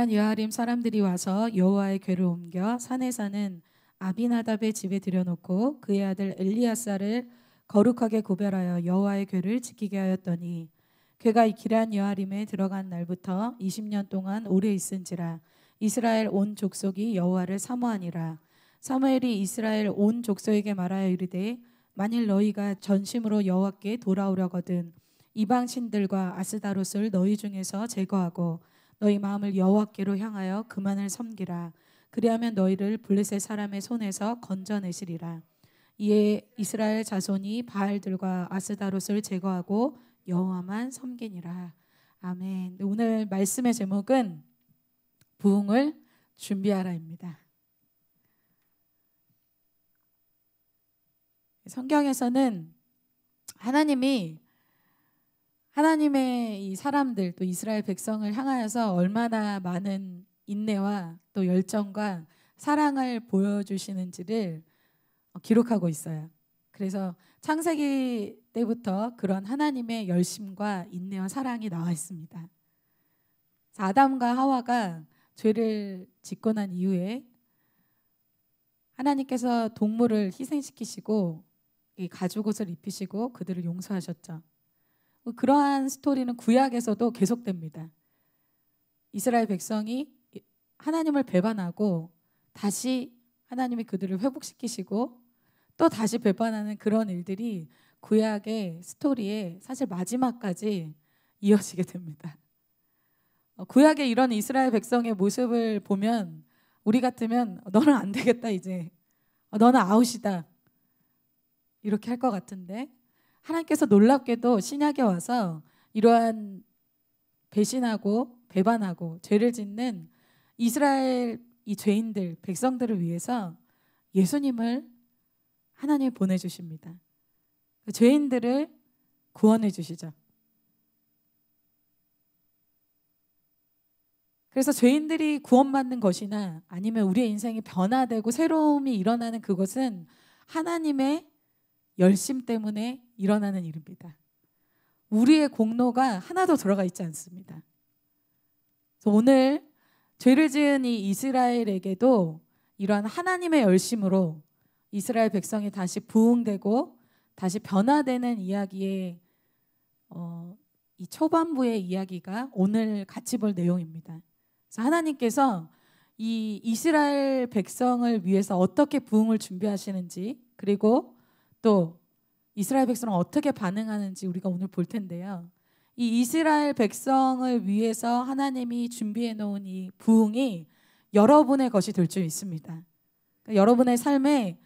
이스라엘 여하림 사람들이 와서 여호와의 궤를 옮겨 산에 사는 아비나답의 집에 들여놓고 그의 아들 엘리야사를 거룩하게 구별하여 여호와의 궤를 지키게 하였더니 그가 이 기란 여하림에 들어간 날부터 20년 동안 오래 있은지라 이스라엘 온 족속이 여호와를 사모하니라 사무엘이 이스라엘 온 족속에게 말하여 이르되 만일 너희가 전심으로 여호와께 돌아오려거든 이방 신들과 아스다롯을 너희 중에서 제거하고 너희 마음을 여호와께로 향하여 그만을 섬기라. 그리하면 너희를 블레셋 사람의 손에서 건져내시리라. 이에 이스라엘 자손이 바알들과 아스다롯을 제거하고 여호와만 섬기니라. 아멘. 오늘 말씀의 제목은 부흥을 준비하라입니다. 성경에서는 하나님이 하나님의 이 사람들 또 이스라엘 백성을 향하여서 얼마나 많은 인내와 또 열정과 사랑을 보여주시는지를 어, 기록하고 있어요. 그래서 창세기 때부터 그런 하나님의 열심과 인내와 사랑이 나와 있습니다. 아담과 하와가 죄를 짓고 난 이후에 하나님께서 동물을 희생시키시고 이 가죽옷을 입히시고 그들을 용서하셨죠. 뭐 그러한 스토리는 구약에서도 계속됩니다. 이스라엘 백성이 하나님을 배반하고 다시 하나님이 그들을 회복시키시고 또 다시 배반하는 그런 일들이 구약의 스토리에 사실 마지막까지 이어지게 됩니다. 어, 구약의 이런 이스라엘 백성의 모습을 보면 우리 같으면 너는 안 되겠다 이제 어, 너는 아웃이다 이렇게 할 것 같은데 하나님께서 놀랍게도 신약에 와서 이러한 배신하고 배반하고 죄를 짓는 이스라엘 이 죄인들 백성들을 위해서 예수님을 하나님 보내 주십니다. 그 죄인들을 구원해 주시죠. 그래서 죄인들이 구원받는 것이나 아니면 우리의 인생이 변화되고 새로움이 일어나는 그것은 하나님의 열심 때문에 일어나는 일입니다. 우리의 공로가 하나도 들어가 있지 않습니다. 오늘 죄를 지은 이 이스라엘에게도 이러한 하나님의 열심으로 이스라엘 백성이 다시 부흥되고 다시 변화되는 이야기의 어, 이 초반부의 이야기가 오늘 같이 볼 내용입니다. 그래서 하나님께서 이 이스라엘 백성을 위해서 어떻게 부흥을 준비하시는지 그리고 또 이스라엘 백성은 어떻게 반응하는지 우리가 오늘 볼 텐데요. 이 이스라엘 백성을 위해서 하나님이 준비해 놓은 이 부흥이 여러분의 것이 될줄 있습니다. 그러니까 여러분의 삶에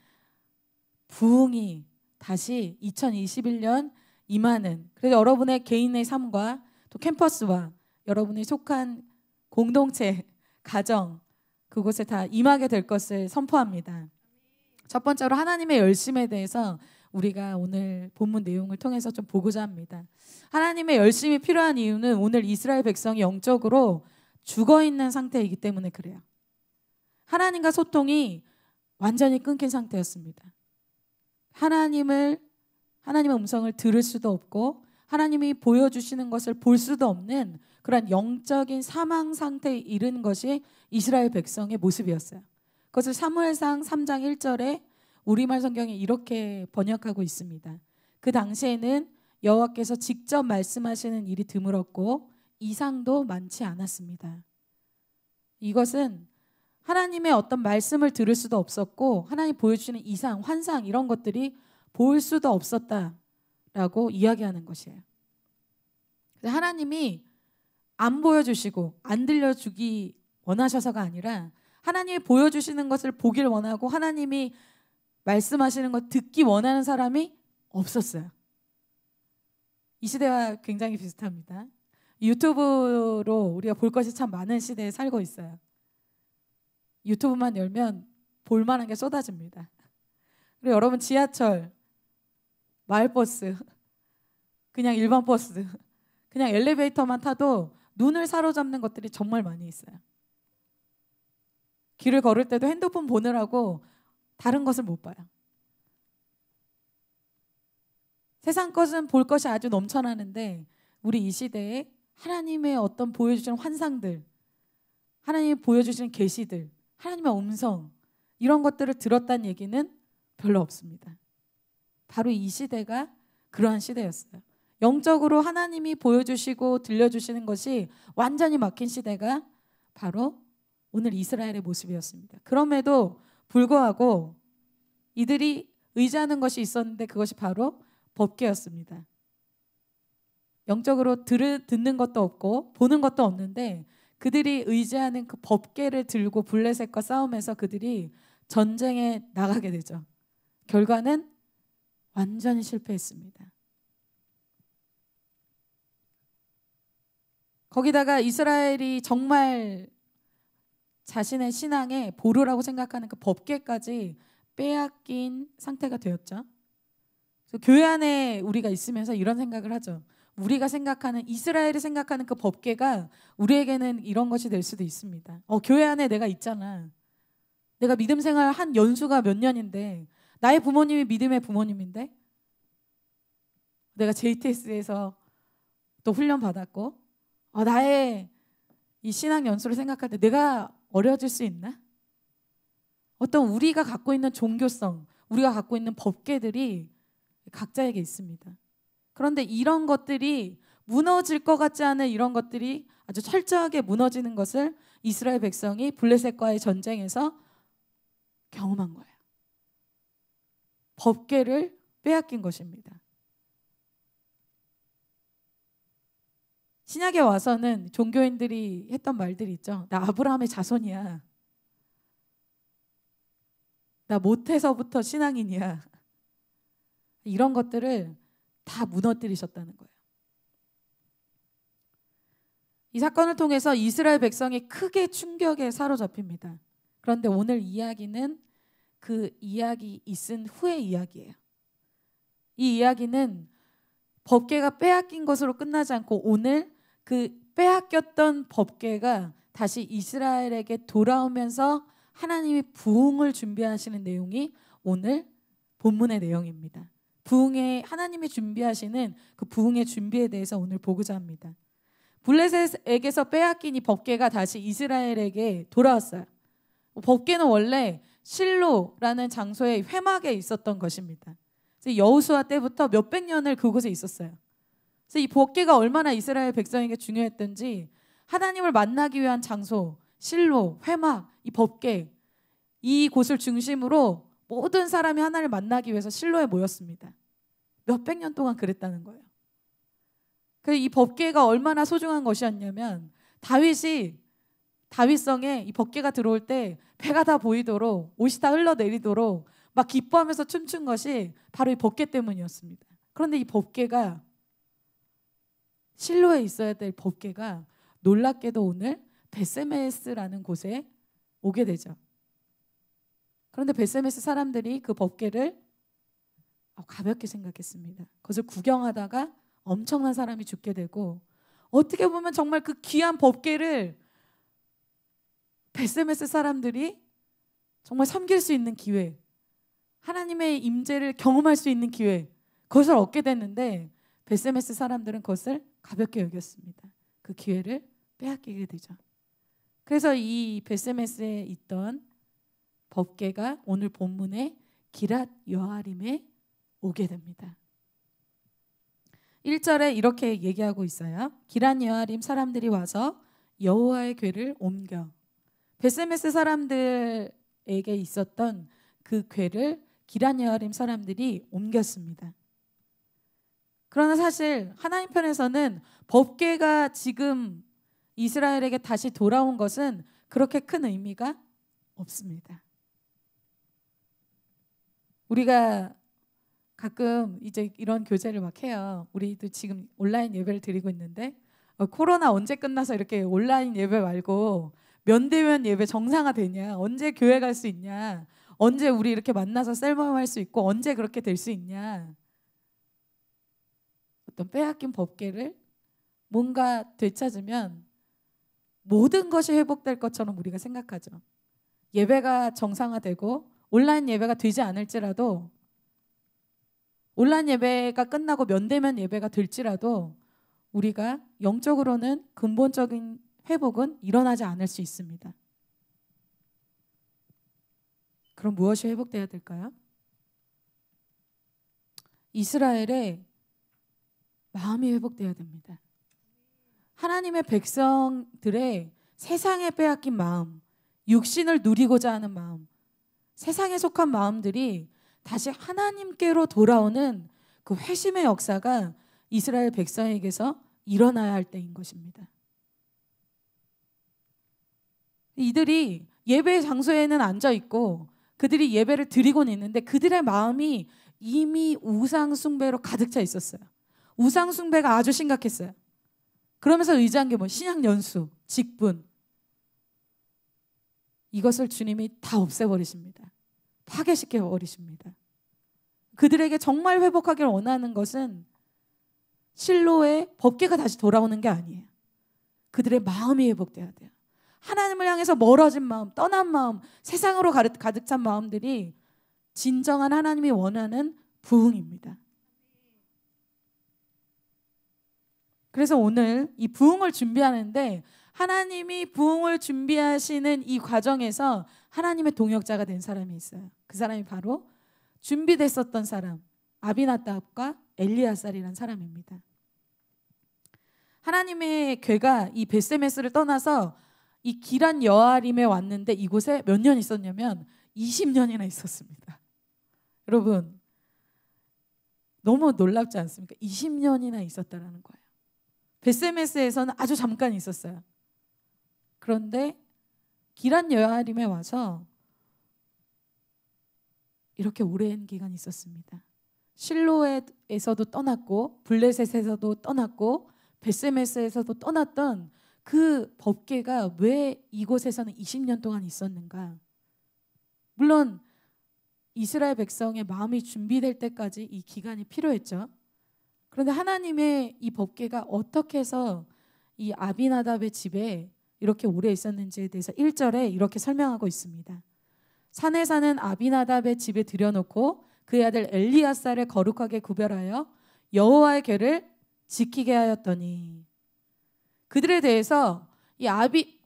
부흥이 다시 2021년 임하는 그래서 여러분의 개인의 삶과 또 캠퍼스와 여러분이 속한 공동체, 가정 그곳에 다 임하게 될 것을 선포합니다. 첫 번째로 하나님의 열심에 대해서 우리가 오늘 본문 내용을 통해서 좀 보고자 합니다. 하나님의 열심이 필요한 이유는 오늘 이스라엘 백성이 영적으로 죽어 있는 상태이기 때문에 그래요. 하나님과 소통이 완전히 끊긴 상태였습니다. 하나님을 하나님의 음성을 들을 수도 없고 하나님이 보여주시는 것을 볼 수도 없는 그런 영적인 사망 상태에 이른 것이 이스라엘 백성의 모습이었어요. 그것을 사무엘상 3장 1절에 우리말 성경에 이렇게 번역하고 있습니다. 그 당시에는 여호와께서 직접 말씀하시는 일이 드물었고 이상도 많지 않았습니다. 이것은 하나님의 어떤 말씀을 들을 수도 없었고 하나님 보여주시는 이상, 환상 이런 것들이 보일 수도 없었다라고 이야기하는 것이에요. 하나님이 안 보여주시고 안 들려주기 원하셔서가 아니라 하나님이 보여주시는 것을 보길 원하고 하나님이 말씀하시는 것 듣기 원하는 사람이 없었어요. 이 시대와 굉장히 비슷합니다. 유튜브로 우리가 볼 것이 참 많은 시대에 살고 있어요. 유튜브만 열면 볼 만한 게 쏟아집니다. 그리고 여러분 지하철, 마을버스, 그냥 일반 버스, 그냥 엘리베이터만 타도 눈을 사로잡는 것들이 정말 많이 있어요. 길을 걸을 때도 핸드폰 보느라고 다른 것을 못 봐요. 세상 것은 볼 것이 아주 넘쳐나는데 우리 이 시대에 하나님의 어떤 보여주시는 환상들, 하나님이 보여주시는 계시들, 하나님의 음성 이런 것들을 들었다는 얘기는 별로 없습니다. 바로 이 시대가 그러한 시대였어요. 영적으로 하나님이 보여주시고 들려주시는 것이 완전히 막힌 시대가 바로 오늘 이스라엘의 모습이었습니다. 그럼에도 불구하고 이들이 의지하는 것이 있었는데 그것이 바로 법계였습니다. 영적으로 들은, 듣는 것도 없고 보는 것도 없는데 그들이 의지하는 그 법계를 들고 블레셋과 싸움에서 그들이 전쟁에 나가게 되죠. 결과는 완전히 실패했습니다. 거기다가 이스라엘이 정말 자신의 신앙의 보루라고 생각하는 그 법계까지 빼앗긴 상태가 되었죠. 교회 안에 우리가 있으면서 이런 생각을 하죠. 우리가 생각하는 이스라엘이 생각하는 그 법계가 우리에게는 이런 것이 될 수도 있습니다. 어, 교회 안에 내가 있잖아. 내가 믿음 생활 한 연수가 몇 년인데 나의 부모님이 믿음의 부모님인데 내가 JTS에서 또 훈련 받았고 어, 나의 이 신앙 연수를 생각할 때 내가 어려질 수 있나? 어떤 우리가 갖고 있는 종교성, 우리가 갖고 있는 법계들이 각자에게 있습니다. 그런데 이런 것들이 무너질 것 같지 않은 이런 것들이 아주 철저하게 무너지는 것을 이스라엘 백성이 블레셋과의 전쟁에서 경험한 거예요. 법계를 빼앗긴 것입니다. 신약에 와서는 종교인들이 했던 말들 이 있죠. 나 아브라함의 자손이야. 나 못해서부터 신앙인이야. 이런 것들을 다 무너뜨리셨다는 거예요. 이 사건을 통해서 이스라엘 백성이 크게 충격에 사로잡힙니다. 그런데 오늘 이야기는 그 이야기 있은 후의 이야기예요. 이 이야기는 법계가 빼앗긴 것으로 끝나지 않고 오늘 그 빼앗겼던 법계가 다시 이스라엘에게 돌아오면서 하나님이 부흥을 준비하시는 내용이 오늘 본문의 내용입니다. 부흥의 하나님이 준비하시는 그 부흥의 준비에 대해서 오늘 보고자 합니다. 블레셋에게서 빼앗긴 이 법계가 다시 이스라엘에게 돌아왔어요. 법계는 원래 실로라는 장소의 회막에 있었던 것입니다. 여호수아 때부터 몇백 년을 그곳에 있었어요. 그래서 이복계가 얼마나 이스라엘 백성에게 중요했던지 하나님을 만나기 위한 장소, 실로, 회막, 이 법계 이 곳을 중심으로 모든 사람이 하나를 만나기 위해서 실로에 모였습니다. 몇 백 년 동안 그랬다는 거예요. 그래서 이 법계가 얼마나 소중한 것이었냐면 다윗이 다윗성에 이 법계가 들어올 때 배가 다 보이도록 옷이 다 흘러내리도록 막 기뻐하면서 춤춘 것이 바로 이 법계 때문이었습니다. 그런데 이 법계가 실로에 있어야 될 법계가 놀랍게도 오늘 베세메스라는 곳에 오게 되죠. 그런데 베세메스 사람들이 그 법계를 어, 가볍게 생각했습니다. 그것을 구경하다가 엄청난 사람이 죽게 되고 어떻게 보면 정말 그 귀한 법계를 베세메스 사람들이 정말 섬길 수 있는 기회, 하나님의 임재를 경험할 수 있는 기회, 그것을 얻게 됐는데 베세메스 사람들은 그것을 가볍게 여겼습니다. 그 기회를 빼앗기게 되죠. 그래서 이 베세메스에 있던 법계가 오늘 본문의 기랏 여아림에 오게 됩니다. 1절에 이렇게 얘기하고 있어요. 기란 여아림 사람들이 와서 여호와의 궤를 옮겨 베세메스 사람들에게 있었던 그 궤를 기란 여아림 사람들이 옮겼습니다. 그러나 사실 하나님 편에서는 법궤가 지금 이스라엘에게 다시 돌아온 것은 그렇게 큰 의미가 없습니다. 우리가 가끔 이제 이런 교제를 막 해요. 우리도 지금 온라인 예배를 드리고 있는데 어, 코로나 언제 끝나서 이렇게 온라인 예배 말고 면대면 예배 정상화 되냐? 언제 교회 갈 수 있냐? 언제 우리 이렇게 만나서 셀모임 할수 있고 언제 그렇게 될 수 있냐? 어떤 빼앗긴 법계를 뭔가 되찾으면 모든 것이 회복될 것처럼 우리가 생각하죠. 예배가 정상화되고 온라인 예배가 되지 않을지라도 온라인 예배가 끝나고 면대면 예배가 될지라도 우리가 영적으로는 근본적인 회복은 일어나지 않을 수 있습니다. 그럼 무엇이 회복되어야 될까요? 이스라엘의 마음이 회복돼야 됩니다. 하나님의 백성들의 세상에 빼앗긴 마음, 육신을 누리고자 하는 마음, 세상에 속한 마음들이 다시 하나님께로 돌아오는 그 회심의 역사가 이스라엘 백성에게서 일어나야 할 때인 것입니다. 이들이 예배 장소에는 앉아 있고 그들이 예배를 드리곤 있는데 그들의 마음이 이미 우상 숭배로 가득 차 있었어요. 우상숭배가 아주 심각했어요. 그러면서 의지한 게뭐 신앙연수, 직분. 이것을 주님이 다 없애버리십니다. 파괴시켜 버리십니다. 그들에게 정말 회복하기를 원하는 것은 실로의 법계가 다시 돌아오는 게 아니에요. 그들의 마음이 회복돼야 돼요. 하나님을 향해서 멀어진 마음, 떠난 마음, 세상으로 가득 찬 마음들이 진정한 하나님이 원하는 부흥입니다. 그래서 오늘 이 부흥을 준비하는데 하나님이 부흥을 준비하시는 이 과정에서 하나님의 동역자가 된 사람이 있어요. 그 사람이 바로 준비됐었던 사람 아비나답과 엘리아살이란 사람입니다. 하나님의 괴가 이 베세메스를 떠나서 이 기란 여아림에 왔는데 이곳에 몇 년 있었냐면 20년이나 있었습니다. 여러분 너무 놀랍지 않습니까? 20년이나 있었다라는 거예요. 베세메스에서는 아주 잠깐 있었어요. 그런데 기란 여아림에 와서 이렇게 오랜 기간 있었습니다. 실로에서도 떠났고 블레셋에서도 떠났고 베세메스에서도 떠났던 그 법계가 왜 이곳에서는 20년 동안 있었는가? 물론 이스라엘 백성의 마음이 준비될 때까지 이 기간이 필요했죠. 그런데 하나님의 이 법계가 어떻게 해서 이 아비나답의 집에 이렇게 오래 있었는지에 대해서 1절에 이렇게 설명하고 있습니다. 산에 사는 아비나답의 집에 들여놓고 그의 아들 엘리아살을 거룩하게 구별하여 여호와의 괴를 지키게 하였더니 그들에 대해서 이 아비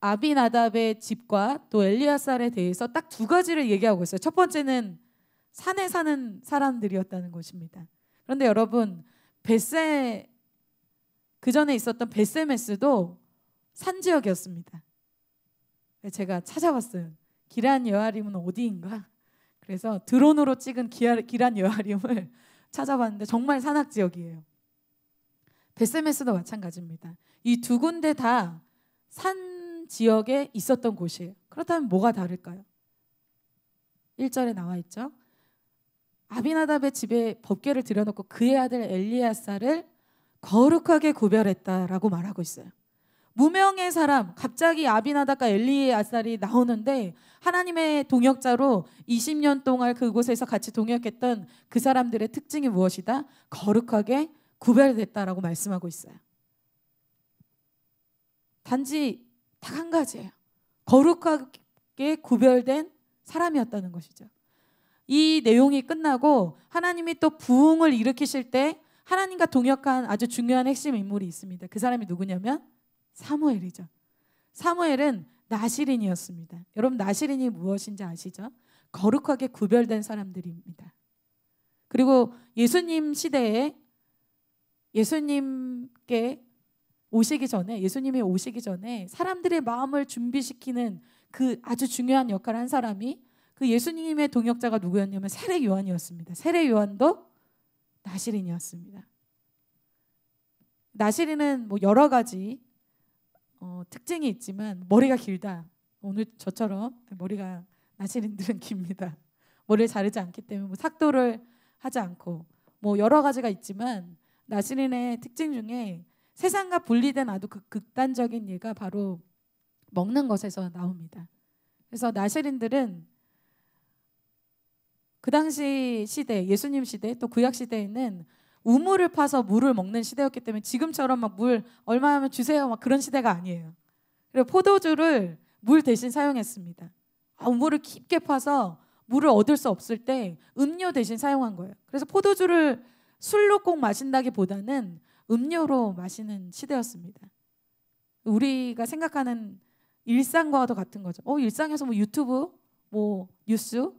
아비나답의 집과 또 엘리아살에 대해서 딱 두 가지를 얘기하고 있어요. 첫 번째는 산에 사는 사람들이었다는 것입니다. 그런데 여러분 베세 그 전에 있었던 베세메스도 산 지역이었습니다. 제가 찾아봤어요. 기란 여아림은 어디인가? 그래서 드론으로 찍은 기란 여아림을 찾아봤는데 정말 산악 지역이에요. 베세메스도 마찬가지입니다. 이 두 군데 다 산 지역에 있었던 곳이에요. 그렇다면 뭐가 다를까요? 1절에 나와 있죠. 아비나답의 집에 법궤를 들여놓고 그의 아들 엘리야사를 거룩하게 고별했다라고 말하고 있어요. 무명의 사람 갑자기 아비나답과 엘리야살이 나오는데 하나님의 동역자로 20년 동안 그곳에서 같이 동역했던 그 사람들의 특징이 무엇이다? 거룩하게 구별됐다라고 말씀하고 있어요. 단지 딱 한 가지예요. 거룩하게 구별된 사람이었다는 것이죠. 이 내용이 끝나고 하나님이 또 부흥을 일으키실 때 하나님과 동역한 아주 중요한 핵심 인물이 있습니다. 그 사람이 누구냐면 사무엘이죠. 사무엘은 나시린이었습니다. 여러분 나시린이 무엇인지 아시죠? 거룩하게 구별된 사람들입니다. 그리고 예수님 시대에 예수님께 오시기 전에 예수님이 오시기 전에 사람들의 마음을 준비시키는 그 아주 중요한 역할을 한 사람이 그 예수님의 동역자가 누구였냐면 세례 요한이었습니다. 세례 요한도 나시린이었습니다. 나시린은 뭐 여러 가지 어, 특징이 있지만 머리가 길다. 오늘 저처럼 머리가 나시린들은 깁니다. 머리를 자르지 않기 때문에 뭐 삭도를 하지 않고 뭐 여러 가지가 있지만 나시린의 특징 중에 세상과 분리된 아주 그 극단적인 예가 바로 먹는 것에서 나옵니다. 그래서 나시린들은 그 당시 시대, 예수님 시대 또 구약 시대에는 우물을 파서 물을 먹는 시대였기 때문에 지금처럼 막 물 얼마 하면 주세요 막 그런 시대가 아니에요. 그리고 포도주를 물 대신 사용했습니다. 아, 우물을 깊게 파서 물을 얻을 수 없을 때 음료 대신 사용한 거예요. 그래서 포도주를 술로 꼭 마신다기보다는 음료로 마시는 시대였습니다. 우리가 생각하는 일상과도 같은 거죠. 어, 일상에서 뭐 유튜브, 뭐 뉴스,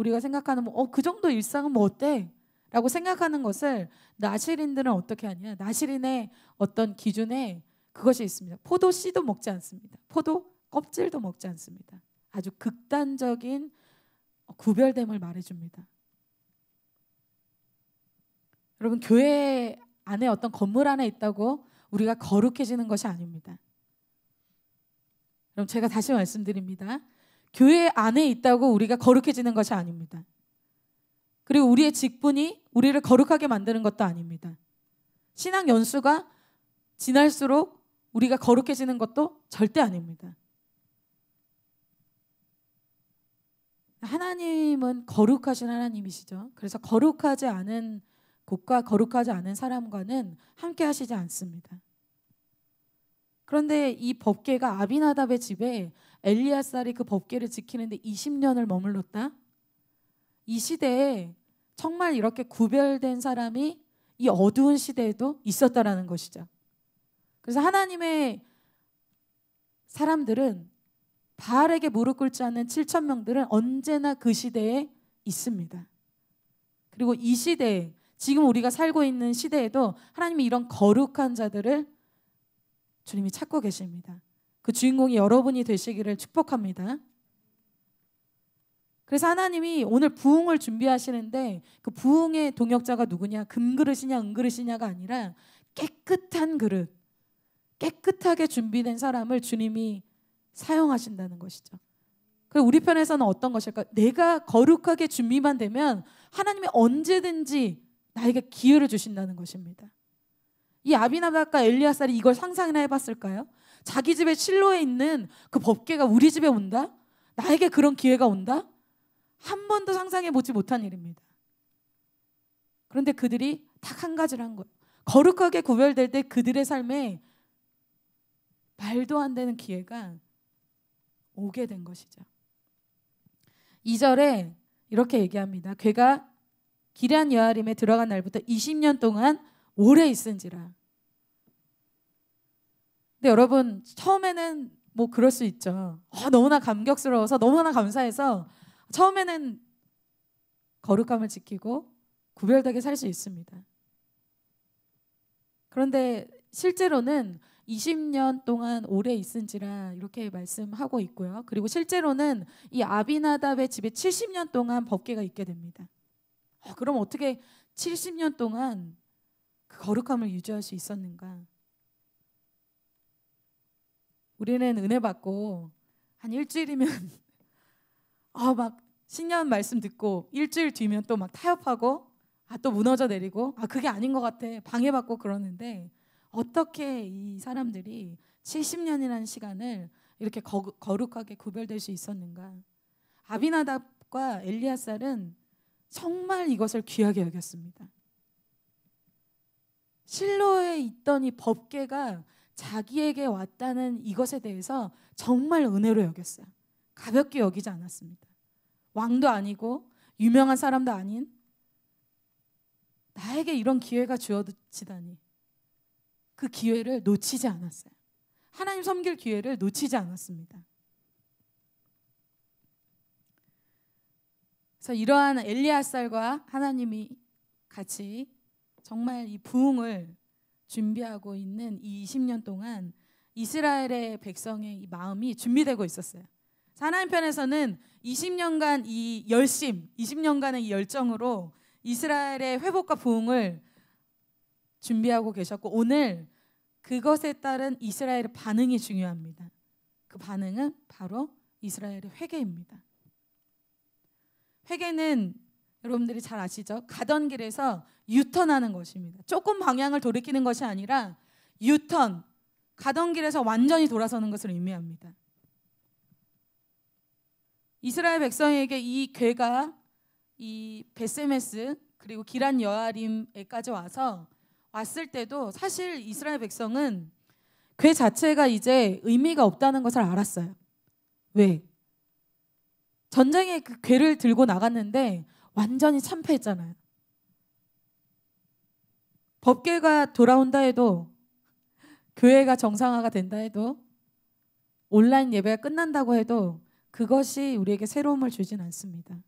우리가 생각하는 뭐, 어, 그 정도 일상은 뭐 어때? 라고 생각하는 것을 나실인들은 어떻게 하냐? 나실인의 어떤 기준에 그것이 있습니다. 포도 씨도 먹지 않습니다. 포도 껍질도 먹지 않습니다. 아주 극단적인 구별됨을 말해줍니다. 여러분 교회 안에 어떤 건물 안에 있다고 우리가 거룩해지는 것이 아닙니다. 그럼 제가 다시 말씀드립니다. 교회 안에 있다고 우리가 거룩해지는 것이 아닙니다. 그리고 우리의 직분이 우리를 거룩하게 만드는 것도 아닙니다. 신앙 연수가 지날수록 우리가 거룩해지는 것도 절대 아닙니다. 하나님은 거룩하신 하나님이시죠. 그래서 거룩하지 않은 곳과 거룩하지 않은 사람과는 함께 하시지 않습니다. 그런데 이 법계가 아비나답의 집에 엘리야살이 그 법계를 지키는데 20년을 머물렀다. 이 시대에 정말 이렇게 구별된 사람이 이 어두운 시대에도 있었다라는 것이죠. 그래서 하나님의 사람들은 바알에게 무릎 꿇지 않는 7천 명들은 언제나 그 시대에 있습니다. 그리고 이 시대에 지금 우리가 살고 있는 시대에도 하나님이 이런 거룩한 자들을 주님이 찾고 계십니다. 그 주인공이 여러분이 되시기를 축복합니다. 그래서 하나님이 오늘 부흥을 준비하시는데 그 부흥의 동역자가 누구냐 금그릇이냐 은그릇이냐가 아니라 깨끗한 그릇 깨끗하게 준비된 사람을 주님이 사용하신다는 것이죠. 그리고 우리 편에서는 어떤 것일까? 내가 거룩하게 준비만 되면 하나님이 언제든지 나에게 기회를 주신다는 것입니다. 이 아비나답과 엘리아살이 이걸 상상이나 해봤을까요? 자기 집에 실로에 있는 그 법계가 우리 집에 온다? 나에게 그런 기회가 온다? 한 번도 상상해 보지 못한 일입니다. 그런데 그들이 딱 한 가지를 한 거예요. 거룩하게 구별될 때 그들의 삶에 말도 안 되는 기회가 오게 된 것이죠. 2절에 이렇게 얘기합니다. 괴가 기란 여아림에 들어간 날부터 20년 동안 오래 있은지라. 근데 여러분 처음에는 뭐 그럴 수 있죠. 아, 너무나 감격스러워서 너무나 감사해서 처음에는 거룩함을 지키고 구별되게 살 수 있습니다. 그런데 실제로는 20년 동안 오래 있은지라 이렇게 말씀하고 있고요. 그리고 실제로는 이 아비나답의 집에 70년 동안 법계가 있게 됩니다. 아, 그럼 어떻게 70년 동안 그 거룩함을 유지할 수 있었는가? 우리는 은혜 받고 한 일주일이면 아 막 신년 말씀 듣고 일주일 뒤면 또 막 타협하고 아 또 무너져 내리고 아 그게 아닌 것 같아 방해받고 그러는데 어떻게 이 사람들이 70년이라는 시간을 이렇게 거룩하게 구별될 수 있었는가? 아비나답과 엘리아살은 정말 이것을 귀하게 여겼습니다. 실로에 있던 이 법계가 자기에게 왔다는 이것에 대해서 정말 은혜로 여겼어요. 가볍게 여기지 않았습니다. 왕도 아니고 유명한 사람도 아닌 나에게 이런 기회가 주어지다니 그 기회를 놓치지 않았어요. 하나님 섬길 기회를 놓치지 않았습니다. 그래서 이러한 엘리아살과 하나님이 같이 정말 이 부흥을 준비하고 있는 이 20년 동안 이스라엘의 백성의 마음이 준비되고 있었어요. 하나님 편에서는 20년간 이 열심, 20년간의 이 열정으로 이스라엘의 회복과 부흥을 준비하고 계셨고 오늘 그것에 따른 이스라엘의 반응이 중요합니다. 그 반응은 바로 이스라엘의 회개입니다. 회개는 여러분들이 잘 아시죠? 가던 길에서 유턴하는 것입니다. 조금 방향을 돌이키는 것이 아니라 유턴, 가던 길에서 완전히 돌아서는 것을 의미합니다. 이스라엘 백성에게 이 괴가 이 베세메스 그리고 기란 여아림에까지 와서 왔을 때도 사실 이스라엘 백성은 괴 자체가 이제 의미가 없다는 것을 알았어요. 왜? 전쟁에 그 괴를 들고 나갔는데 완전히 참패했잖아요. 법계가 돌아온다 해도 교회가 정상화가 된다 해도 온라인 예배가 끝난다고 해도 그것이 우리에게 새로움을 주진 않습니다.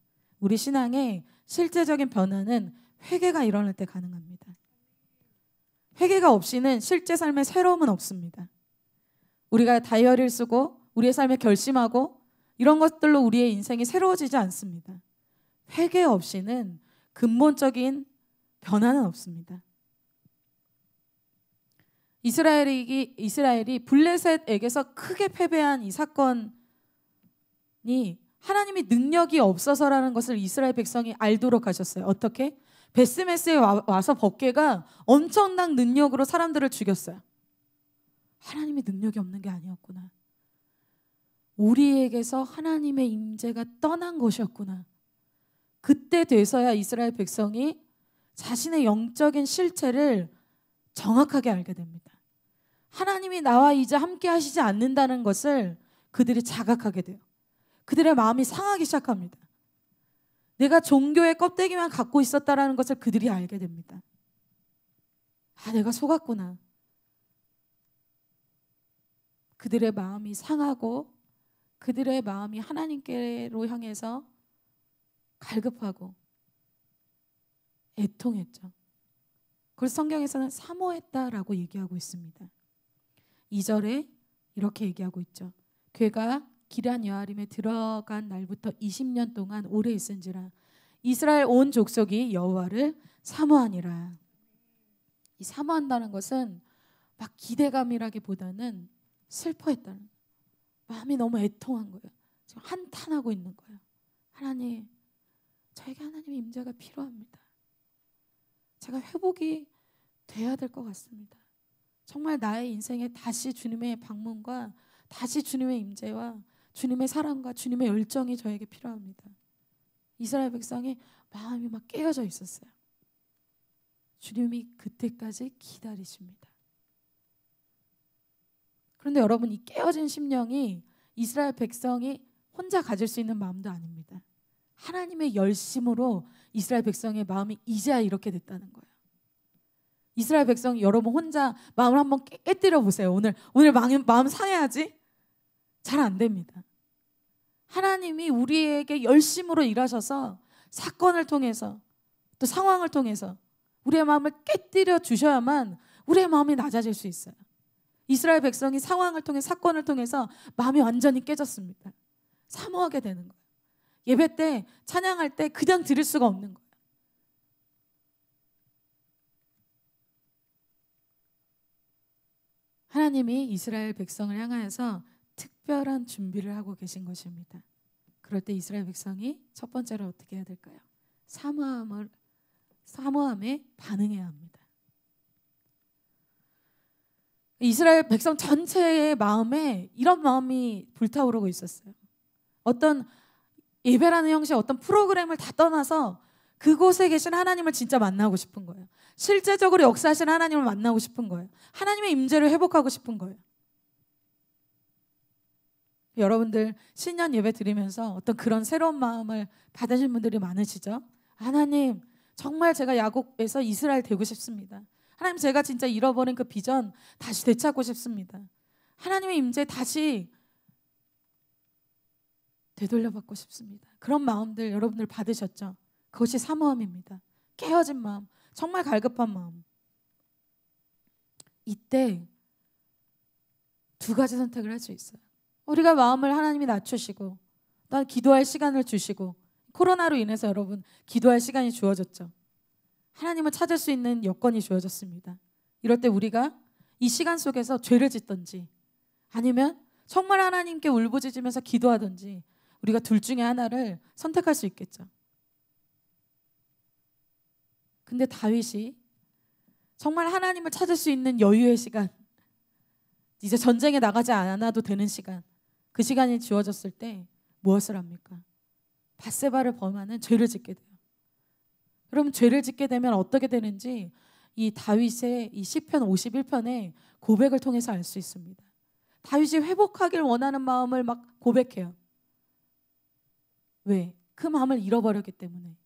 우리 신앙의 실제적인 변화는 회개가 일어날 때 가능합니다. 회개가 없이는 실제 삶의 새로움은 없습니다. 우리가 다이어리를 쓰고 우리의 삶에 결심하고 이런 것들로 우리의 인생이 새로워지지 않습니다. 회개 없이는 근본적인 변화는 없습니다. 이스라엘이, 이스라엘이 블레셋에게서 크게 패배한 이 사건이 하나님이 능력이 없어서라는 것을 이스라엘 백성이 알도록 하셨어요. 어떻게? 베스메스에 와서 법계가 엄청난 능력으로 사람들을 죽였어요. 하나님이 능력이 없는 게 아니었구나. 우리에게서 하나님의 임재가 떠난 것이었구나. 그때 돼서야 이스라엘 백성이 자신의 영적인 실체를 정확하게 알게 됩니다. 하나님이 나와 이제 함께 하시지 않는다는 것을 그들이 자각하게 돼요. 그들의 마음이 상하기 시작합니다. 내가 종교의 껍데기만 갖고 있었다라는 것을 그들이 알게 됩니다. 아, 내가 속았구나. 그들의 마음이 상하고 그들의 마음이 하나님께로 향해서 갈급하고 애통했죠. 그걸 성경에서는 사모했다라고 얘기하고 있습니다. 2절에 이렇게 얘기하고 있죠. 괴가 기란 여아림에 들어간 날부터 20년 동안 오래 있은지라 이스라엘 온 족속이 여호와를 사모하니라. 이 사모한다는 것은 막 기대감이라기보다는 슬퍼했다는 마음이 너무 애통한 거예요. 지금 한탄하고 있는 거예요. 하나님 저에게 하나님의 임재가 필요합니다. 제가 회복이 돼야 될 것 같습니다. 정말 나의 인생에 다시 주님의 방문과 다시 주님의 임재와 주님의 사랑과 주님의 열정이 저에게 필요합니다. 이스라엘 백성의 마음이 막 깨어져 있었어요. 주님이 그때까지 기다리십니다. 그런데 여러분 이 깨어진 심령이 이스라엘 백성이 혼자 가질 수 있는 마음도 아닙니다. 하나님의 열심으로 이스라엘 백성의 마음이 이제야 이렇게 됐다는 거예요. 이스라엘 백성 여러분 혼자 마음을 한번 깨뜨려 보세요. 오늘 오늘 마음, 마음 상해야지. 잘 안 됩니다. 하나님이 우리에게 열심으로 일하셔서 사건을 통해서 또 상황을 통해서 우리의 마음을 깨뜨려 주셔야만 우리의 마음이 낮아질 수 있어요. 이스라엘 백성이 상황을 통해 사건을 통해서 마음이 완전히 깨졌습니다. 사모하게 되는 거예요. 예배 때 찬양할 때 그냥 들을 수가 없는 거예요. 하나님이 이스라엘 백성을 향하여서 특별한 준비를 하고 계신 것입니다. 그럴 때 이스라엘 백성이 첫 번째로 어떻게 해야 될까요? 사모함을 사모함에 반응해야 합니다. 이스라엘 백성 전체의 마음에 이런 마음이 불타오르고 있었어요. 어떤 예배라는 형식 어떤 프로그램을 다 떠나서 그곳에 계신 하나님을 진짜 만나고 싶은 거예요. 실제적으로 역사하신 하나님을 만나고 싶은 거예요. 하나님의 임재를 회복하고 싶은 거예요. 여러분들 신년 예배 드리면서 어떤 그런 새로운 마음을 받으신 분들이 많으시죠? 하나님 정말 제가 야곱에서 이스라엘 되고 싶습니다. 하나님 제가 진짜 잃어버린 그 비전 다시 되찾고 싶습니다. 하나님의 임재 다시 되돌려받고 싶습니다. 그런 마음들 여러분들 받으셨죠? 그것이 사모함입니다. 깨어진 마음, 정말 갈급한 마음. 이때 두 가지 선택을 할 수 있어요. 우리가 마음을 하나님이 낮추시고 난 기도할 시간을 주시고 코로나로 인해서 여러분 기도할 시간이 주어졌죠. 하나님을 찾을 수 있는 여건이 주어졌습니다. 이럴 때 우리가 이 시간 속에서 죄를 짓던지 아니면 정말 하나님께 울부짖으면서 기도하던지 우리가 둘 중에 하나를 선택할 수 있겠죠. 근데 다윗이 정말 하나님을 찾을 수 있는 여유의 시간, 이제 전쟁에 나가지 않아도 되는 시간, 그 시간이 주어졌을 때 무엇을 합니까? 바세바를 범하는 죄를 짓게 돼요. 그럼 죄를 짓게 되면 어떻게 되는지 이 다윗의 이 시편 51편의 고백을 통해서 알 수 있습니다. 다윗이 회복하길 원하는 마음을 막 고백해요. 왜? 그 마음을 잃어버렸기 때문에.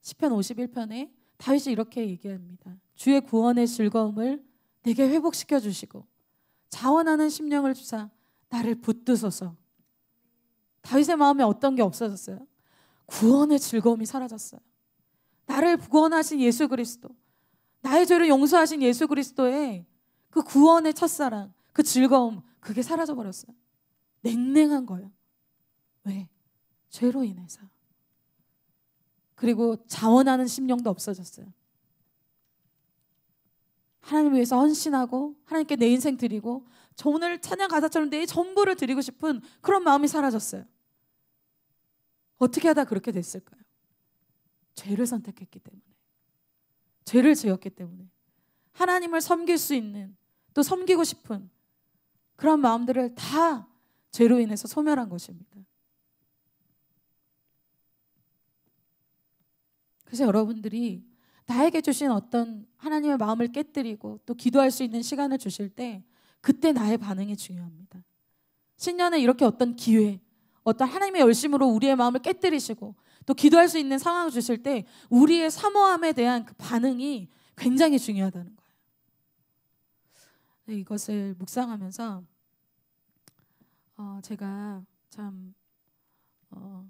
시편 51편에 다윗이 이렇게 얘기합니다. 주의 구원의 즐거움을 내게 회복시켜 주시고 자원하는 심령을 주사 나를 붙드소서. 다윗의 마음에 어떤 게 없어졌어요? 구원의 즐거움이 사라졌어요. 나를 구원하신 예수 그리스도, 나의 죄를 용서하신 예수 그리스도의 그 구원의 첫사랑, 그 즐거움, 그게 사라져 버렸어요. 냉랭한 거예요. 왜? 죄로 인해서. 그리고 자원하는 심령도 없어졌어요. 하나님 위해서 헌신하고 하나님께 내 인생 드리고 저 오늘 찬양 가사처럼 내 전부를 드리고 싶은 그런 마음이 사라졌어요. 어떻게 하다 그렇게 됐을까요? 죄를 선택했기 때문에. 죄를 지었기 때문에. 하나님을 섬길 수 있는 또 섬기고 싶은 그런 마음들을 다 죄로 인해서 소멸한 것입니다. 그래서 여러분들이 나에게 주신 어떤 하나님의 마음을 깨뜨리고 또 기도할 수 있는 시간을 주실 때 그때 나의 반응이 중요합니다. 신년에 이렇게 어떤 기회, 어떤 하나님의 열심으로 우리의 마음을 깨뜨리시고 또 기도할 수 있는 상황을 주실 때 우리의 사모함에 대한 그 반응이 굉장히 중요하다는 거예요. 네, 이것을 묵상하면서 어, 제가 참 어,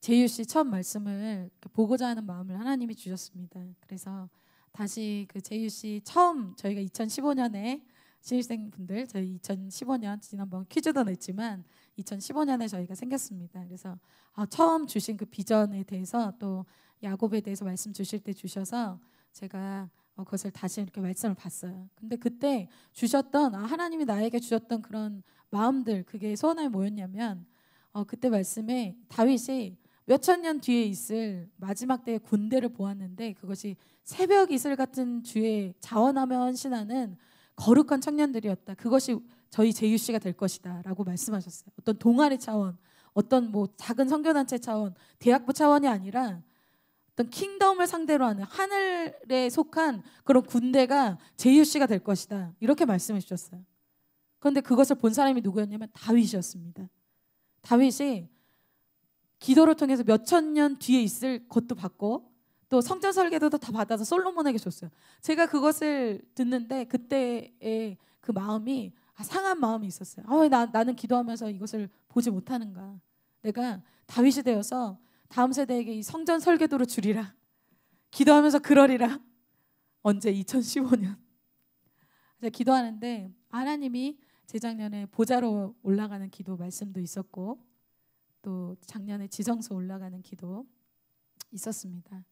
제유 씨첫 말씀을 보고자 하는 마음을 하나님이 주셨습니다. 그래서 다시 그 제유 씨 처음 저희가 2015년에 신입생 분들 저희 2015년 지난번 퀴즈도 냈지만 2015년에 저희가 생겼습니다. 그래서 아, 처음 주신 그 비전에 대해서 또 야곱에 대해서 말씀 주실 때 주셔서 제가 어, 그것을 다시 이렇게 말씀을 봤어요. 근데 그때 주셨던 아, 하나님이 나에게 주셨던 그런 마음들 그게 소원에 뭐였냐면 어, 그때 말씀에 다윗이 몇천 년 뒤에 있을 마지막 때의 군대를 보았는데 그것이 새벽 이슬 같은 주의자원하면신하는 거룩한 청년들이었다. 그것이 저희 제유 씨가 될 것이다라고 말씀하셨어요. 어떤 동아리 차원, 어떤 뭐 작은 선교단체 차원, 대학부 차원이 아니라 어떤 킹덤을 상대로 하는 하늘에 속한 그런 군대가 제유 씨가 될 것이다. 이렇게 말씀해 주셨어요. 그런데 그것을 본 사람이 누구였냐면 다윗이었습니다. 다윗이 기도를 통해서 몇 천 년 뒤에 있을 것도 받고 또 성전 설계도도 다 받아서 솔로몬에게 줬어요. 제가 그것을 듣는데 그때의 그 마음이 아, 상한 마음이 있었어요. 아, 나, 나는 기도하면서 이것을 보지 못하는가. 내가 다윗이 되어서 다음 세대에게 이 성전 설계도를 줄이라 기도하면서 그러리라. 언제 2015년. 제가 기도하는데 하나님이 재작년에 보자로 올라가는 기도 말씀도 있었고 또 작년에 지성소 올라가는 기도 있었습니다.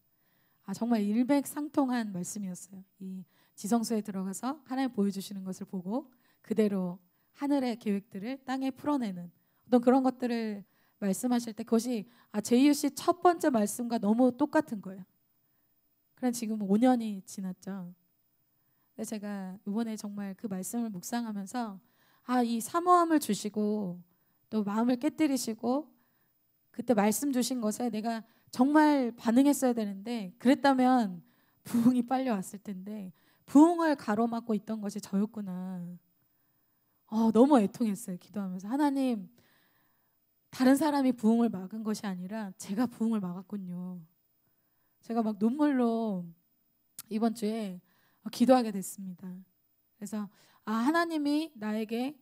아 정말 일백상통한 말씀이었어요. 이 지성소에 들어가서 하나님 보여주시는 것을 보고 그대로 하늘의 계획들을 땅에 풀어내는 어떤 그런 것들을 말씀하실 때 그것이 아 제이유 씨 첫 번째 말씀과 너무 똑같은 거예요. 그럼 지금 5년이 지났죠. 제가 이번에 정말 그 말씀을 묵상하면서 아 이 사모함을 주시고 또 마음을 깨뜨리시고 그때 말씀 주신 것에 내가 정말 반응했어야 되는데 그랬다면 부흥이 빨려 왔을 텐데 부흥을 가로막고 있던 것이 저였구나. 어, 너무 애통했어요. 기도하면서 하나님 다른 사람이 부흥을 막은 것이 아니라 제가 부흥을 막았군요. 제가 막 눈물로 이번 주에 기도하게 됐습니다. 그래서 아 하나님이 나에게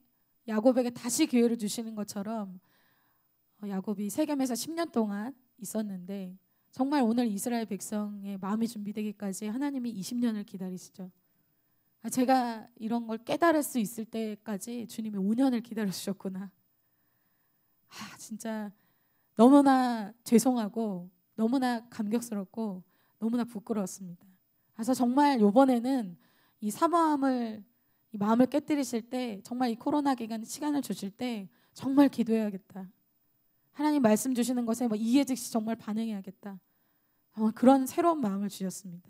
야곱에게 다시 기회를 주시는 것처럼 어, 야곱이 세겜에서 10년 동안 있었는데 정말 오늘 이스라엘 백성의 마음이 준비되기까지 하나님이 20년을 기다리시죠. 아, 제가 이런 걸 깨달을 수 있을 때까지 주님이 5년을 기다려 주셨구나. 아, 진짜 너무나 죄송하고 너무나 감격스럽고 너무나 부끄러웠습니다. 그래서 정말 요번에는 이 사모함을 이 마음을 깨뜨리실 때 정말 이 코로나 기간 시간을 주실 때 정말 기도해야겠다. 하나님 말씀 주시는 것에 뭐 이해 즉시 정말 반응해야겠다. 아, 그런 새로운 마음을 주셨습니다.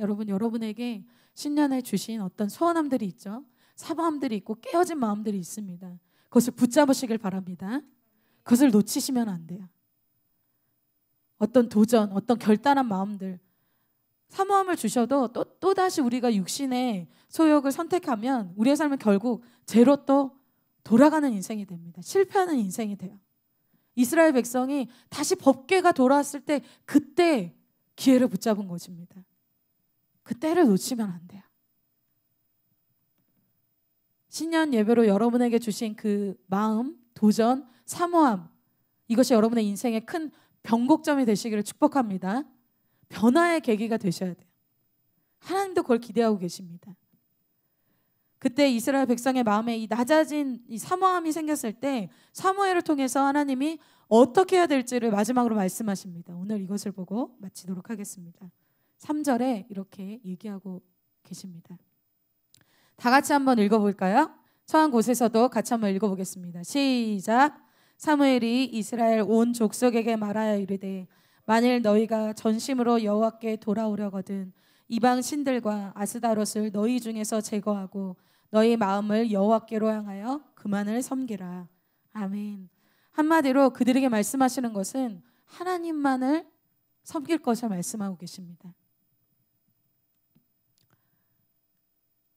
여러분 여러분에게 신년에 주신 어떤 소원함들이 있죠. 사모함들이 있고 깨어진 마음들이 있습니다. 그것을 붙잡으시길 바랍니다. 그것을 놓치시면 안 돼요. 어떤 도전, 어떤 결단한 마음들 사모함을 주셔도 또, 또 다시 우리가 육신의 소욕을 선택하면 우리의 삶은 결국 제로 또 돌아가는 인생이 됩니다. 실패하는 인생이 돼요. 이스라엘 백성이 다시 법궤가 돌아왔을 때 그때 기회를 붙잡은 것입니다. 그때를 놓치면 안 돼요. 신년 예배로 여러분에게 주신 그 마음, 도전, 사모함 이것이 여러분의 인생의 큰 변곡점이 되시기를 축복합니다. 변화의 계기가 되셔야 돼요. 하나님도 그걸 기대하고 계십니다. 그때 이스라엘 백성의 마음에 이 낮아진 이 사모함이 생겼을 때 사무엘을 통해서 하나님이 어떻게 해야 될지를 마지막으로 말씀하십니다. 오늘 이것을 보고 마치도록 하겠습니다. 3절에 이렇게 얘기하고 계십니다. 다 같이 한번 읽어볼까요? 처한 곳에서도 같이 한번 읽어보겠습니다. 시작. 사무엘이 이스라엘 온 족속에게 말하여 이르되 만일 너희가 전심으로 여호와께 돌아오려거든 이방 신들과 아스다롯을 너희 중에서 제거하고 너희 마음을 여호와께로 향하여 그만을 섬기라. 아멘. 한마디로 그들에게 말씀하시는 것은 하나님만을 섬길 것을 말씀하고 계십니다.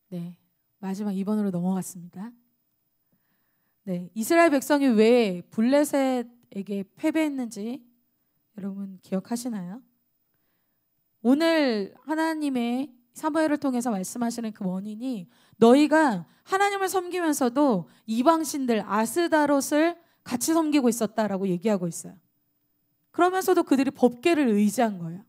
네. 마지막 2번으로 넘어갔습니다. 네. 이스라엘 백성이 왜 블레셋에게 패배했는지 여러분 기억하시나요? 오늘 하나님의 사무엘을 통해서 말씀하시는 그 원인이 너희가 하나님을 섬기면서도 이방신들 아스다롯을 같이 섬기고 있었다라고 얘기하고 있어요. 그러면서도 그들이 법계를 의지한 거예요.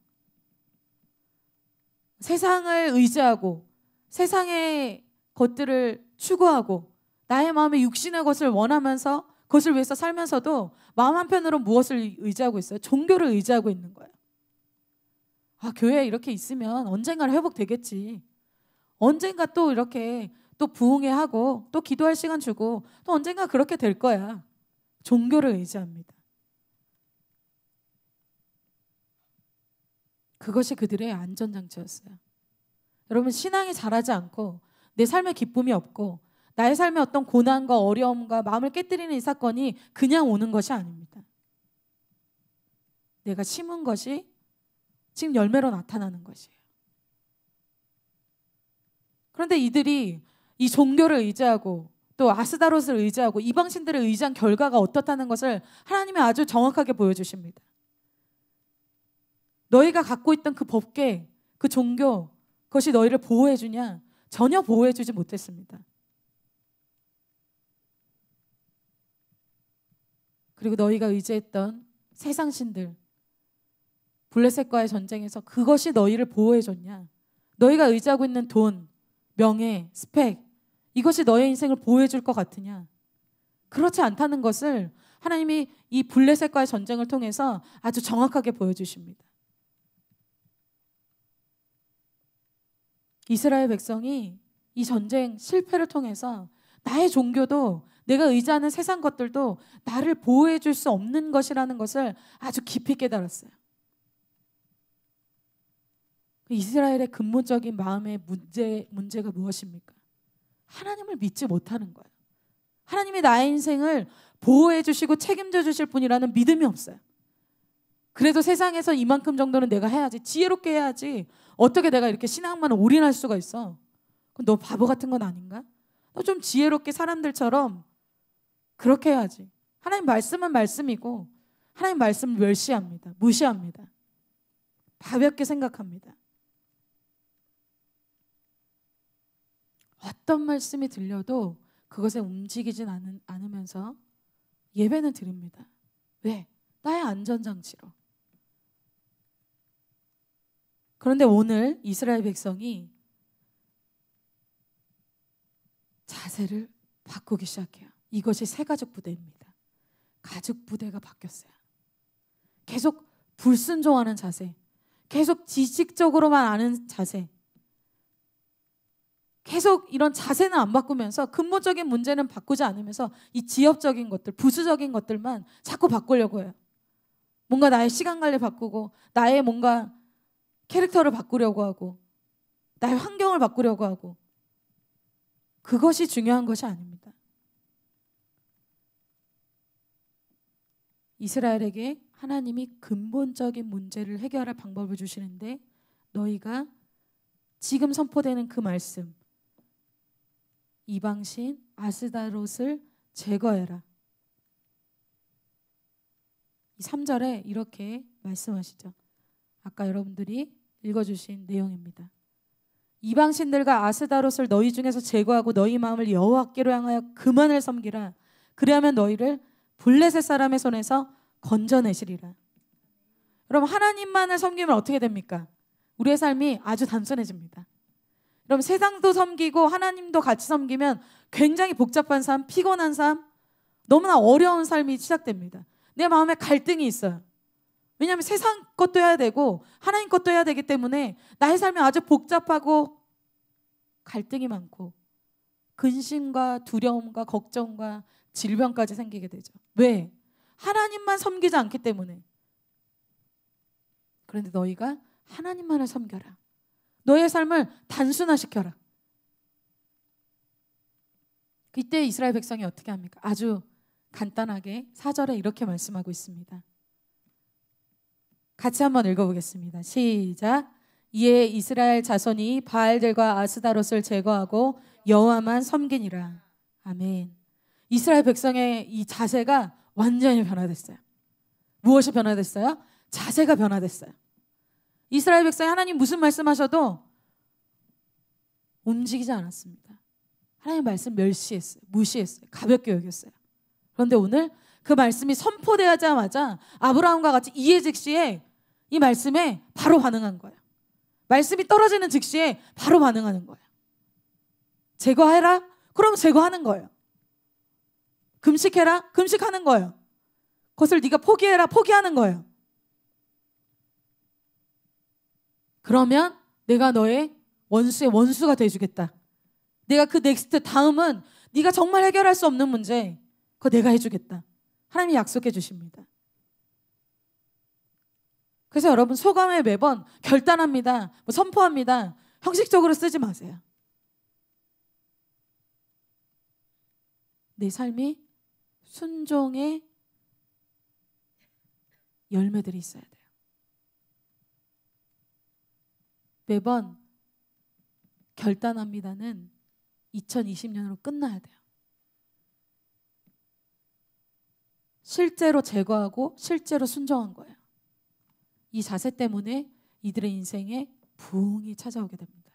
세상을 의지하고 세상의 것들을 추구하고 나의 마음의 육신의 것을 원하면서 그것을 위해서 살면서도 마음 한편으로 무엇을 의지하고 있어요? 종교를 의지하고 있는 거예요. 아, 교회 이렇게 있으면 언젠가 회복되겠지. 언젠가 또 이렇게 또 부흥회 하고 또 기도할 시간 주고 또 언젠가 그렇게 될 거야. 종교를 의지합니다. 그것이 그들의 안전장치였어요. 여러분, 신앙이 자라지 않고 내 삶에 기쁨이 없고 나의 삶에 어떤 고난과 어려움과 마음을 깨뜨리는 이 사건이 그냥 오는 것이 아닙니다. 내가 심은 것이 지금 열매로 나타나는 것이에요. 그런데 이들이 이 종교를 의지하고 또 아스다롯을 의지하고 이방신들을 의지한 결과가 어떻다는 것을 하나님이 아주 정확하게 보여주십니다. 너희가 갖고 있던 그 법계, 그 종교, 그것이 너희를 보호해주냐? 전혀 보호해주지 못했습니다. 그리고 너희가 의지했던 세상 신들, 블레셋과의 전쟁에서 그것이 너희를 보호해줬냐? 너희가 의지하고 있는 돈, 명예, 스펙, 이것이 너의 인생을 보호해줄 것 같으냐? 그렇지 않다는 것을 하나님이 이 블레셋과의 전쟁을 통해서 아주 정확하게 보여주십니다. 이스라엘 백성이 이 전쟁 실패를 통해서 나의 종교도 내가 의지하는 세상 것들도 나를 보호해 줄수 없는 것이라는 것을 아주 깊이 깨달았어요. 그 이스라엘의 근본적인 마음의 문제 문제가 무엇입니까? 하나님을 믿지 못하는 거예요. 하나님이 나의 인생을 보호해 주시고 책임져 주실 분이라는 믿음이 없어요. 그래도 세상에서 이만큼 정도는 내가 해야지 지혜롭게 해야지 어떻게 내가 이렇게 신앙만 올인할 수가 있어? 그럼 너 바보 같은 건 아닌가? 너 좀 지혜롭게 사람들처럼 그렇게 해야지. 하나님 말씀은 말씀이고 하나님 말씀 멸시합니다. 무시합니다. 가볍게 생각합니다. 어떤 말씀이 들려도 그것에 움직이진 않은, 않으면서 예배는 드립니다. 왜? 나의 안전장치로. 그런데 오늘 이스라엘 백성이 자세를 바꾸기 시작해요. 이것이 새 가족 부대입니다. 가족 부대가 바뀌었어요. 계속 불순종하는 자세, 계속 지식적으로만 아는 자세, 계속 이런 자세는 안 바꾸면서 근본적인 문제는 바꾸지 않으면서 이 지엽적인 것들, 부수적인 것들만 자꾸 바꾸려고 해요. 뭔가 나의 시간 관리 바꾸고 나의 뭔가 캐릭터를 바꾸려고 하고 나의 환경을 바꾸려고 하고 그것이 중요한 것이 아닙니다. 이스라엘에게 하나님이 근본적인 문제를 해결할 방법을 주시는데 너희가 지금 선포되는 그 말씀 이방신 아스다롯을 제거해라. 3절에 이렇게 말씀하시죠. 아까 여러분들이 읽어주신 내용입니다. 이방신들과 아스다롯을 너희 중에서 제거하고 너희 마음을 여호와께로 향하여 그만을 섬기라. 그리하면 너희를 블레셋 사람의 손에서 건져내시리라. 여러분 하나님만을 섬기면 어떻게 됩니까? 우리의 삶이 아주 단순해집니다. 그럼 세상도 섬기고 하나님도 같이 섬기면 굉장히 복잡한 삶, 피곤한 삶, 너무나 어려운 삶이 시작됩니다. 내 마음에 갈등이 있어요. 왜냐하면 세상 것도 해야 되고 하나님 것도 해야 되기 때문에 나의 삶이 아주 복잡하고 갈등이 많고 근심과 두려움과 걱정과 질병까지 생기게 되죠. 왜? 하나님만 섬기지 않기 때문에. 그런데 너희가 하나님만을 섬겨라. 너의 삶을 단순화시켜라. 이때 이스라엘 백성이 어떻게 합니까? 아주 간단하게 사절에 이렇게 말씀하고 있습니다. 같이 한번 읽어보겠습니다. 시작. 이에 이스라엘 자손이 바알들과 아스다롯을 제거하고 여호와만 섬기니라. 아멘. 이스라엘 백성의 이 자세가 완전히 변화됐어요. 무엇이 변화됐어요? 자세가 변화됐어요. 이스라엘 백성이 하나님 무슨 말씀하셔도 움직이지 않았습니다. 하나님 말씀 멸시했어요. 무시했어요. 가볍게 여겼어요. 그런데 오늘 그 말씀이 선포되자마자 아브라함과 같이 이해 즉시에 이 말씀에 바로 반응한 거예요. 말씀이 떨어지는 즉시에 바로 반응하는 거예요. 제거해라? 그럼 제거하는 거예요. 금식해라? 금식하는 거예요. 그것을 네가 포기해라? 포기하는 거예요. 그러면 내가 너의 원수의 원수가 돼주겠다. 내가 그 넥스트 다음은 네가 정말 해결할 수 없는 문제 그거 내가 해주겠다. 하나님이 약속해 주십니다. 그래서 여러분 소감에 매번 결단합니다. 뭐 선포합니다. 형식적으로 쓰지 마세요. 내 삶이 순종의 열매들이 있어야 돼요. 매번 결단합니다는 2020년으로 끝나야 돼요. 실제로 제거하고 실제로 순정한 거예요. 이 자세 때문에 이들의 인생에 부흥이 찾아오게 됩니다.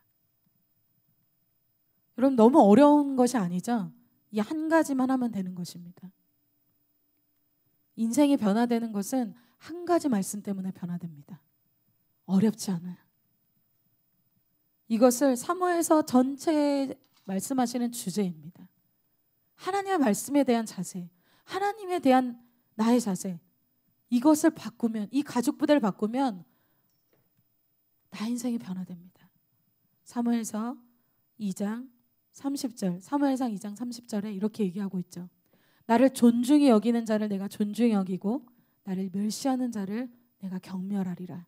여러분 너무 어려운 것이 아니죠. 이 한 가지만 하면 되는 것입니다. 인생이 변화되는 것은 한 가지 말씀 때문에 변화됩니다. 어렵지 않아요. 이것을 사무에서 전체 말씀하시는 주제입니다. 하나님의 말씀에 대한 자세, 하나님에 대한 나의 자세, 이것을 바꾸면, 이 가족 부대를 바꾸면 나 인생이 변화됩니다. 사무엘서 2장 30절, 사무엘상 2장 30절에 이렇게 얘기하고 있죠. 나를 존중히 여기는 자를 내가 존중히 여기고 나를 멸시하는 자를 내가 경멸하리라.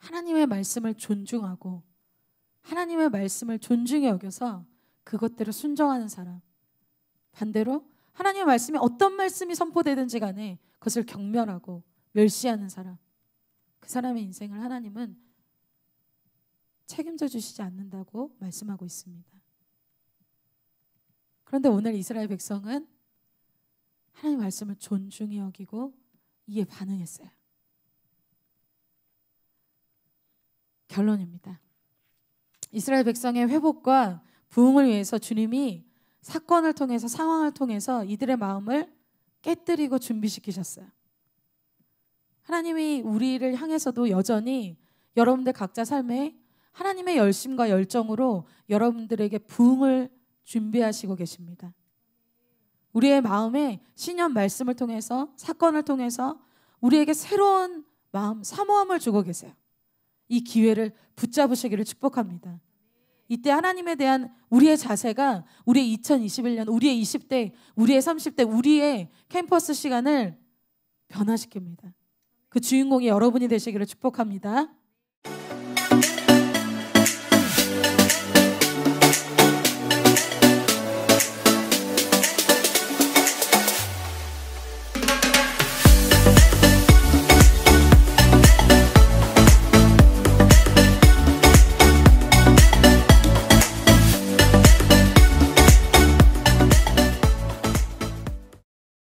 하나님의 말씀을 존중하고 하나님의 말씀을 존중히 여겨서 그것대로 순종하는 사람. 반대로 하나님의 말씀이 어떤 말씀이 선포되든지 간에 그것을 경멸하고 멸시하는 사람. 그 사람의 인생을 하나님은 책임져 주시지 않는다고 말씀하고 있습니다. 그런데 오늘 이스라엘 백성은 하나님의 말씀을 존중히 여기고 이에 반응했어요. 결론입니다. 이스라엘 백성의 회복과 부흥을 위해서 주님이 사건을 통해서 상황을 통해서 이들의 마음을 깨뜨리고 준비시키셨어요. 하나님이 우리를 향해서도 여전히 여러분들 각자 삶에 하나님의 열심과 열정으로 여러분들에게 부흥을 준비하시고 계십니다. 우리의 마음에 신년 말씀을 통해서 사건을 통해서 우리에게 새로운 마음 사모함을 주고 계세요. 이 기회를 붙잡으시기를 축복합니다. 이때 하나님에 대한 우리의 자세가 우리의 2021년, 우리의 20대, 우리의 30대, 우리의 캠퍼스 시간을 변화시킵니다. 그 주인공이 여러분이 되시기를 축복합니다.